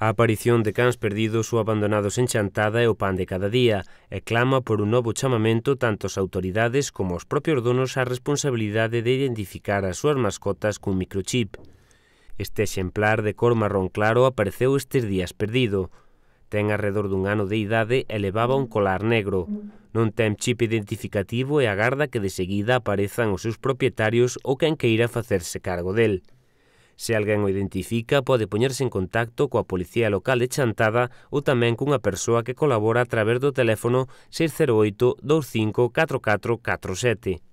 A aparición de cans perdidos ou abandonados en Chantada é o pan de cada día e clama por un novo chamamento tanto as autoridades como os propios donos á responsabilidade de identificar as súas mascotas cun microchip. Este exemplar de cor marrón claro apareceu estes días perdido. Ten arredor dun ano de idade e levaba un colar negro. Non ten chip identificativo e agarda que de seguida aparezan os seus propietarios ou quen queira facerse cargo del. Se alguén o identifica, pode poñerse en contacto coa Policía Local de Chantada ou tamén cunha persoa que colabora a través do teléfono 608 25 4447.